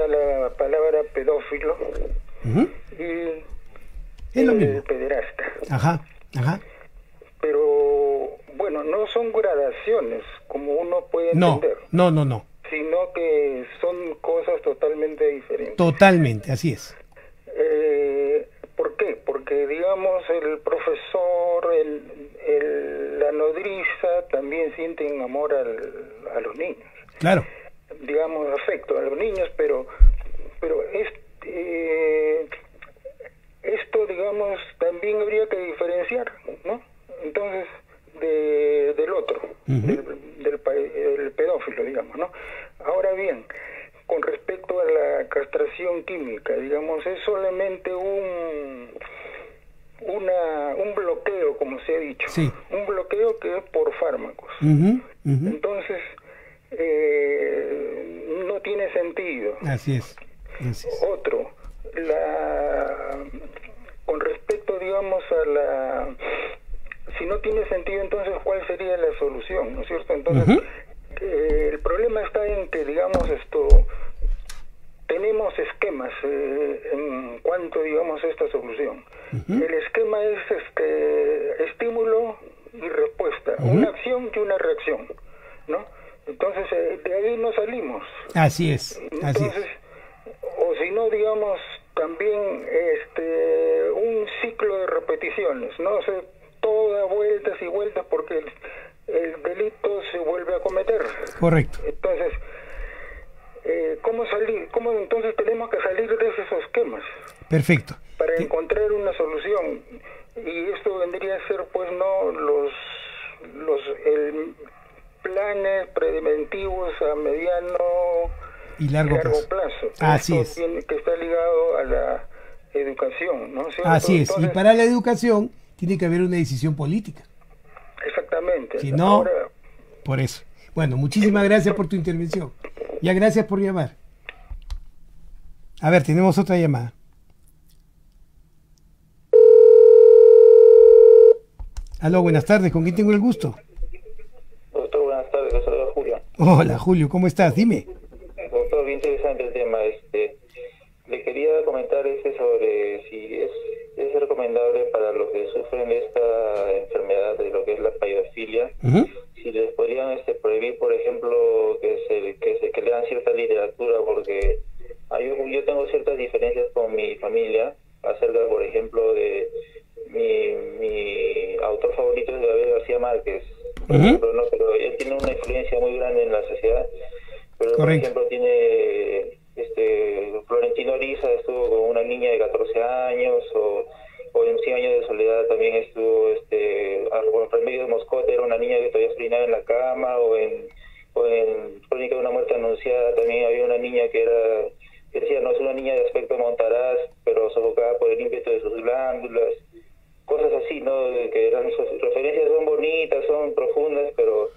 la palabra pedófilo y pederasta. Ajá, ajá. Pero bueno, no son gradaciones como uno puede entender. No, no, no, Sino que son cosas totalmente diferentes. Totalmente, así es. Eh, Porque digamos el profesor, el, la nodriza también sienten amor al, a los niños. Claro digamos, afecto a los niños, pero, pero este, esto, digamos, también habría que diferenciar, ¿no? Entonces, del otro, del, pedófilo, digamos, ¿no? Ahora bien, con respecto a la castración química, digamos, es solamente un una, un bloqueo, como se ha dicho, un bloqueo que es por fármacos. Entonces, eh, tiene sentido. Así es. Otro, con respecto, digamos, a la... Si no tiene sentido, entonces, ¿cuál sería la solución? ¿No es cierto? Entonces, eh, el problema está en que, digamos, esto tenemos esquemas eh, en cuanto digamos esta solución. El esquema es este estímulo y respuesta, una acción y una reacción, ¿no? Entonces, eh, de ahí no salimos. Así es, O si no, digamos, también este un ciclo de repeticiones, ¿no? sé todas vueltas y vueltas porque el, delito se vuelve a cometer. Correcto. Entonces, eh, ¿cómo salir? ¿Cómo entonces tenemos que salir de esos esquemas? Perfecto. Para encontrar una solución. mediano y largo, plazo. Así es. que está ligado a la educación, Así es. y para la educación tiene que haber una decisión política. Exactamente. Si no, por eso. Bueno, muchísimas gracias por tu intervención. Ya gracias por llamar. A ver, tenemos otra llamada. Aló, buenas tardes. ¿Con quién tengo el gusto? Hola Julio, ¿cómo estás? Dime. Doctor, bien interesante el tema. Este, le quería comentar este sobre si es, recomendable para los que sufren esta enfermedad de lo que es la paedofilia, si les podrían este, prohibir, por ejemplo, que se, que se que lean cierta literatura, porque hay, yo tengo ciertas diferencias con mi familia acerca, por ejemplo, de mi, autor favorito es Gabriel García Márquez, no, pero él tiene una influencia muy grande en la sociedad, por ejemplo tiene este Florentino Ariza estuvo con una niña de 14 años o, o en 100 años de soledad también estuvo este medio de Moscote era una niña que todavía orinaba en la cama o en o en de una muerte anunciada también había una niña que era decía, no es una niña de aspecto montaraz, pero sofocada por el ímpetu de sus glándulas, cosas así, ¿no? Que eran referencias son bonitas, son profundas, pero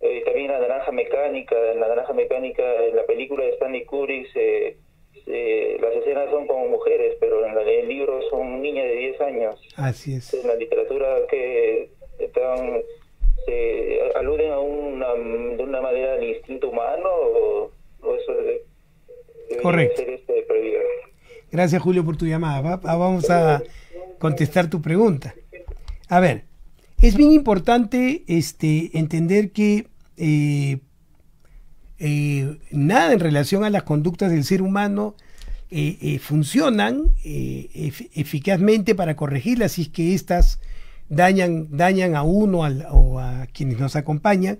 eh, también la naranja mecánica, en la naranja mecánica, en la película de Stanley Kubrick, las escenas son como mujeres, pero en, la, el libro son niñas de 10 años. Así es. En la literatura que están, se aluden a una, de una manera al instinto humano, o eso es Correcto. Este Gracias Julio por tu llamada. Ah, vamos a contestar tu pregunta. A ver, es bien importante este, entender que eh, eh, nada en relación a las conductas del ser humano eh, funcionan eficazmente para corregirlas si es que éstas dañan, dañan a uno o a quienes nos acompañan,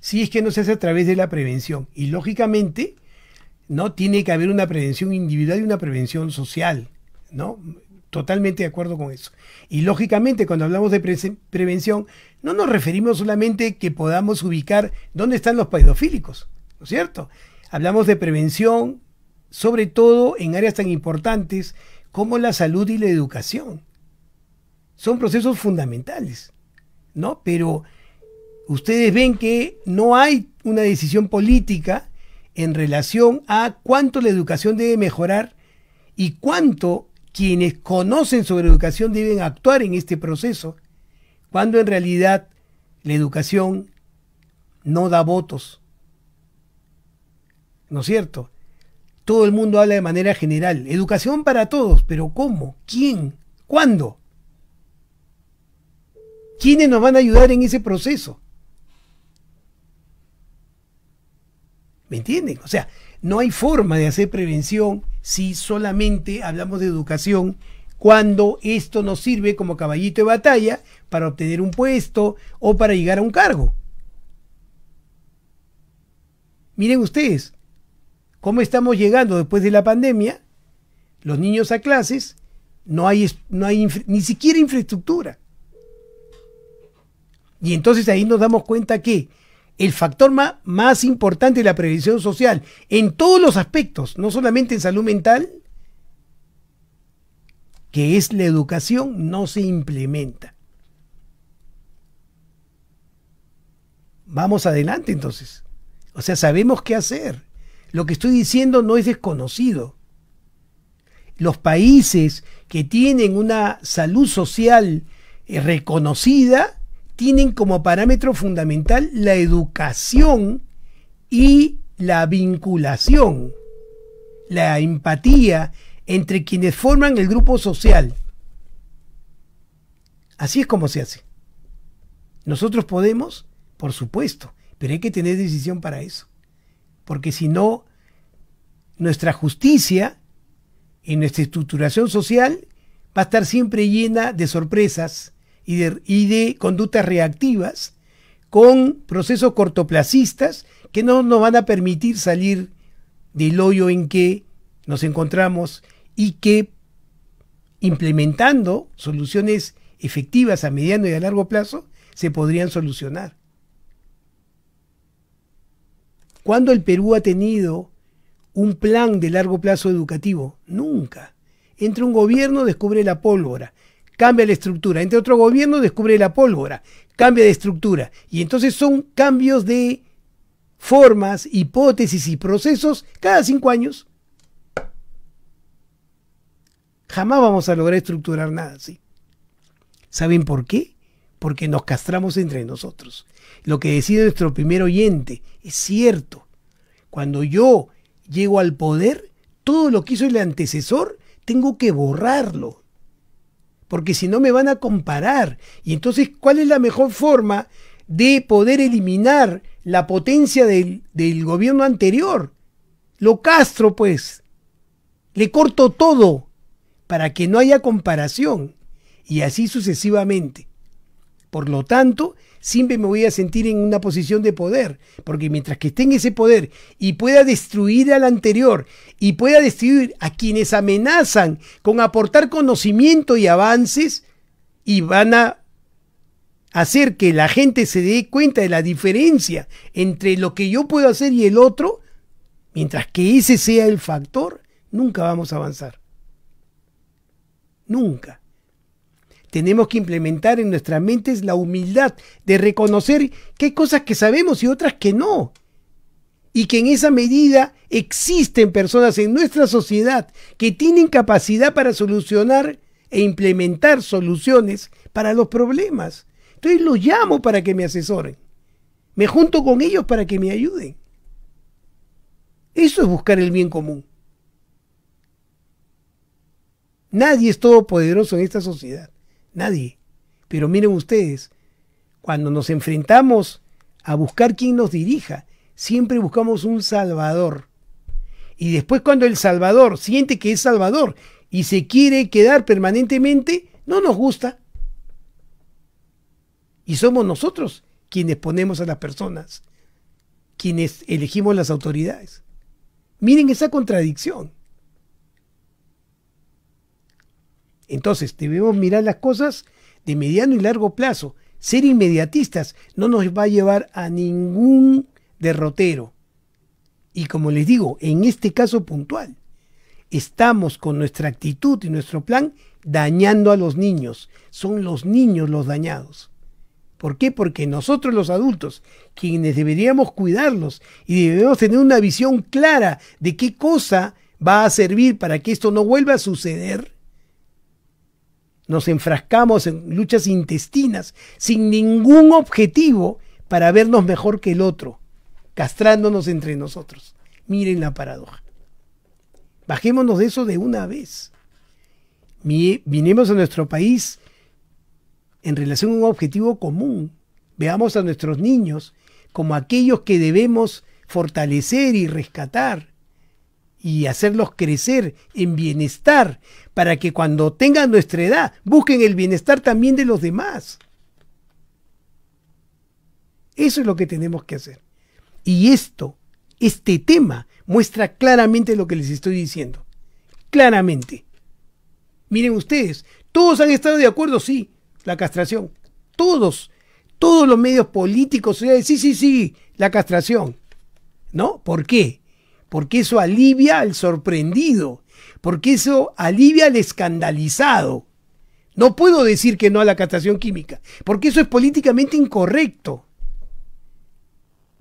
si es que no se hace a través de la prevención. Y lógicamente, ¿no? Tiene que haber una prevención individual y una prevención social, ¿no? Totalmente de acuerdo con eso. Y lógicamente, cuando hablamos de prevención, no nos referimos solamente que podamos ubicar dónde están los pedofílicos, ¿no es cierto? Hablamos de prevención, sobre todo en áreas tan importantes como la salud y la educación. Son procesos fundamentales, ¿no? Pero ustedes ven que no hay una decisión política en relación a cuánto la educación debe mejorar y cuánto quienes conocen sobre educación deben actuar en este proceso, cuando en realidad la educación no da votos. ¿No es cierto? Todo el mundo habla de manera general. Educación para todos, pero ¿cómo? ¿Quién? ¿Cuándo? ¿Quiénes nos van a ayudar en ese proceso? ¿Me entienden? O sea, no hay forma de hacer prevención si solamente hablamos de educación cuando esto nos sirve como caballito de batalla para obtener un puesto o para llegar a un cargo. Miren ustedes, cómo estamos llegando después de la pandemia, los niños a clases, no hay, no hay ni siquiera infraestructura. Y entonces ahí nos damos cuenta que el factor más, importante de la previsión social en todos los aspectos, no solamente en salud mental, que es la educación, no se implementa. Vamos adelante entonces. O sea, sabemos qué hacer. Lo que estoy diciendo no es desconocido. Los países que tienen una salud social eh, reconocida tienen como parámetro fundamental la educación y la vinculación, la empatía entre quienes forman el grupo social. Así es como se hace. Nosotros podemos, por supuesto, pero hay que tener decisión para eso. Porque si no, nuestra justicia y nuestra estructuración social va a estar siempre llena de sorpresas y de, conductas reactivas con procesos cortoplacistas que no nos van a permitir salir del hoyo en que nos encontramos y que implementando soluciones efectivas a mediano y a largo plazo se podrían solucionar. ¿Cuándo el Perú ha tenido un plan de largo plazo educativo? Nunca. entre un gobierno, descubre la pólvora cambia la estructura. Entre otro gobierno descubre la pólvora, cambia de estructura. Y entonces son cambios de formas, hipótesis y procesos cada cinco años. Jamás vamos a lograr estructurar nada así. ¿Saben por qué? Porque nos castramos entre nosotros. Lo que decide nuestro primer oyente es cierto. Cuando yo llego al poder, todo lo que hizo el antecesor, tengo que borrarlo, porque si no me van a comparar. Y entonces, ¿cuál es la mejor forma de poder eliminar la potencia del, del gobierno anterior? Lo Castro, pues. Le corto todo para que no haya comparación y así sucesivamente. Por lo tanto, siempre me voy a sentir en una posición de poder, porque mientras que esté en ese poder y pueda destruir al anterior y pueda destruir a quienes amenazan con aportar conocimiento y avances, y van a hacer que la gente se dé cuenta de la diferencia entre lo que yo puedo hacer y el otro, mientras que ese sea el factor, nunca vamos a avanzar. Nunca tenemos que implementar en nuestras mentes la humildad de reconocer que hay cosas que sabemos y otras que no. Y que en esa medida existen personas en nuestra sociedad que tienen capacidad para solucionar e implementar soluciones para los problemas. Entonces los llamo para que me asesoren. Me junto con ellos para que me ayuden. Eso es buscar el bien común. Nadie es todopoderoso en esta sociedad nadie. Pero miren ustedes, cuando nos enfrentamos a buscar quién nos dirija, siempre buscamos un salvador. Y después cuando el salvador siente que es salvador y se quiere quedar permanentemente, no nos gusta. Y somos nosotros quienes ponemos a las personas, quienes elegimos las autoridades. Miren esa contradicción. Entonces, debemos mirar las cosas de mediano y largo plazo. Ser inmediatistas no nos va a llevar a ningún derrotero. Y como les digo, en este caso puntual, estamos con nuestra actitud y nuestro plan dañando a los niños. Son los niños los dañados. ¿Por qué? Porque nosotros los adultos, quienes deberíamos cuidarlos y debemos tener una visión clara de qué cosa va a servir para que esto no vuelva a suceder, nos enfrascamos en luchas intestinas sin ningún objetivo para vernos mejor que el otro, castrándonos entre nosotros. Miren la paradoja. Bajémonos de eso de una vez. Vinimos a nuestro país en relación a un objetivo común. Veamos a nuestros niños como aquellos que debemos fortalecer y rescatar y hacerlos crecer en bienestar para que cuando tengan nuestra edad busquen el bienestar también de los demás. Eso es lo que tenemos que hacer. Y esto, este tema, muestra claramente lo que les estoy diciendo. Claramente. Miren ustedes, todos han estado de acuerdo, sí, la castración. Todos, todos los medios políticos, sí, sí, sí, la castración. ¿No? ¿Por qué? porque eso alivia al sorprendido, porque eso alivia al escandalizado. No puedo decir que no a la castración química, porque eso es políticamente incorrecto.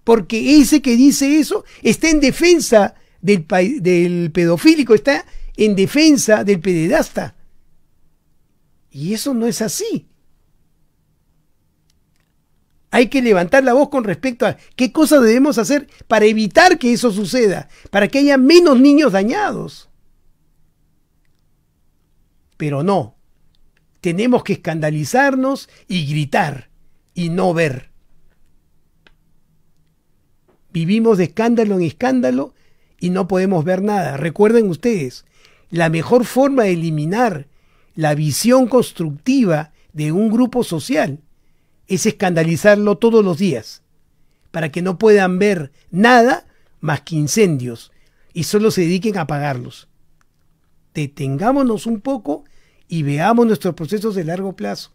Porque ese que dice eso está en defensa del, del pedofílico, está en defensa del pederasta. Y eso no es así hay que levantar la voz con respecto a qué cosas debemos hacer para evitar que eso suceda, para que haya menos niños dañados. Pero no, tenemos que escandalizarnos y gritar y no ver. Vivimos de escándalo en escándalo y no podemos ver nada. Recuerden ustedes, la mejor forma de eliminar la visión constructiva de un grupo social es escandalizarlo todos los días, para que no puedan ver nada más que incendios y solo se dediquen a apagarlos. Detengámonos un poco y veamos nuestros procesos de largo plazo.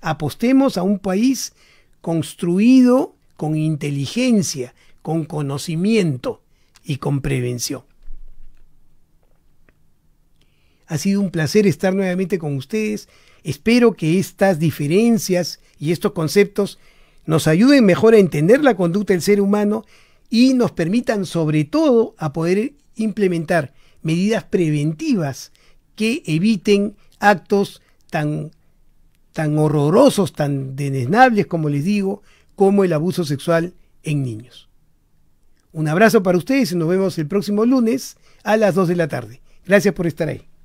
Apostemos a un país construido con inteligencia, con conocimiento y con prevención. Ha sido un placer estar nuevamente con ustedes. Espero que estas diferencias y estos conceptos nos ayuden mejor a entender la conducta del ser humano y nos permitan sobre todo a poder implementar medidas preventivas que eviten actos tan, tan horrorosos, tan deneznables, como les digo, como el abuso sexual en niños. Un abrazo para ustedes y nos vemos el próximo lunes a las 2 de la tarde. Gracias por estar ahí.